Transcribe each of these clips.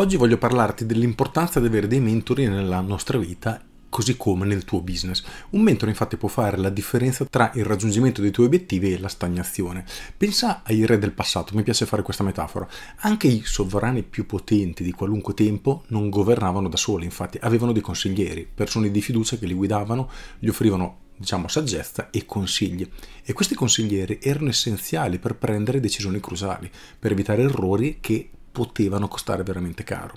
Oggi voglio parlarti dell'importanza di avere dei mentori nella nostra vita così come nel tuo business. Un mentore infatti può fare la differenza tra il raggiungimento dei tuoi obiettivi e la stagnazione. Pensa ai re del passato, mi piace fare questa metafora. Anche i sovrani più potenti di qualunque tempo non governavano da soli, infatti avevano dei consiglieri, persone di fiducia che li guidavano, gli offrivano diciamo saggezza e consigli. E questi consiglieri erano essenziali per prendere decisioni cruciali, per evitare errori che potevano costare veramente caro.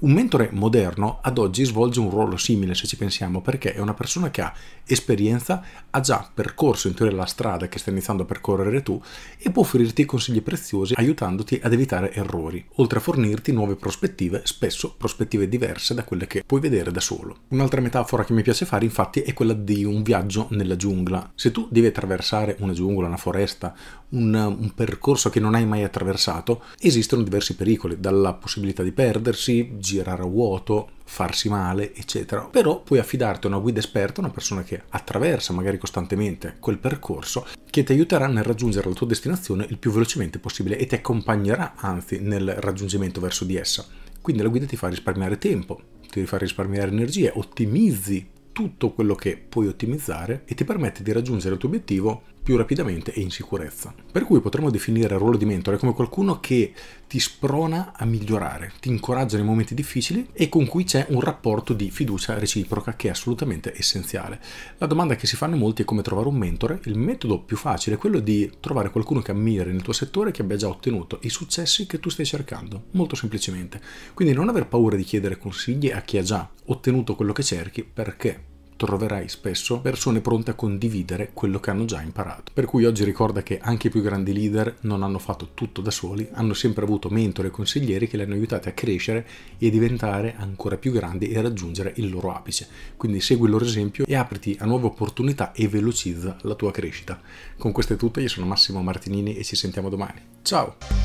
Un mentore moderno ad oggi svolge un ruolo simile se ci pensiamo perché è una persona che ha esperienza, ha già percorso in teoria la strada che stai iniziando a percorrere tu e può offrirti consigli preziosi aiutandoti ad evitare errori, oltre a fornirti nuove prospettive, spesso prospettive diverse da quelle che puoi vedere da solo. Un'altra metafora che mi piace fare infatti è quella di un viaggio nella giungla. Se tu devi attraversare una giungla, una foresta, un, un percorso che non hai mai attraversato, esistono diversi pericoli piccole, dalla possibilità di perdersi, girare a vuoto, farsi male, eccetera. Però puoi affidarti a una guida esperta, una persona che attraversa magari costantemente quel percorso, che ti aiuterà nel raggiungere la tua destinazione il più velocemente possibile e ti accompagnerà anzi nel raggiungimento verso di essa. Quindi la guida ti fa risparmiare tempo, ti fa risparmiare energie, ottimizzi tutto quello che puoi ottimizzare e ti permette di raggiungere il tuo obiettivo più rapidamente e in sicurezza. Per cui potremmo definire il ruolo di mentore come qualcuno che ti sprona a migliorare, ti incoraggia nei momenti difficili e con cui c'è un rapporto di fiducia reciproca che è assolutamente essenziale. La domanda che si fanno molti è come trovare un mentore. Il metodo più facile è quello di trovare qualcuno che ammiri nel tuo settore che abbia già ottenuto i successi che tu stai cercando, molto semplicemente. Quindi non aver paura di chiedere consigli a chi ha già ottenuto quello che cerchi perché troverai spesso persone pronte a condividere quello che hanno già imparato. Per cui oggi ricorda che anche i più grandi leader non hanno fatto tutto da soli, hanno sempre avuto mentori e consiglieri che li hanno aiutati a crescere e diventare ancora più grandi e raggiungere il loro apice. Quindi segui il loro esempio e apriti a nuove opportunità e velocizza la tua crescita. Con questo è tutto, io sono Massimo Martinini e ci sentiamo domani. Ciao!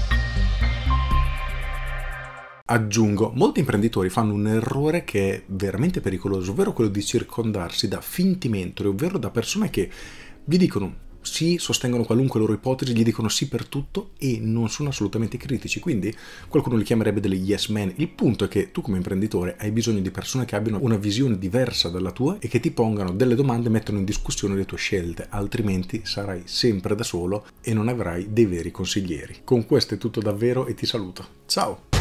Aggiungo, molti imprenditori fanno un errore che è veramente pericoloso, ovvero quello di circondarsi da finti mentori, ovvero da persone che gli dicono sì, sostengono qualunque loro ipotesi, gli dicono sì per tutto e non sono assolutamente critici, quindi qualcuno li chiamerebbe delle yes men. Il punto è che tu come imprenditore hai bisogno di persone che abbiano una visione diversa dalla tua e che ti pongano delle domande e mettano in discussione le tue scelte, altrimenti sarai sempre da solo e non avrai dei veri consiglieri. Con questo è tutto davvero e ti saluto. Ciao!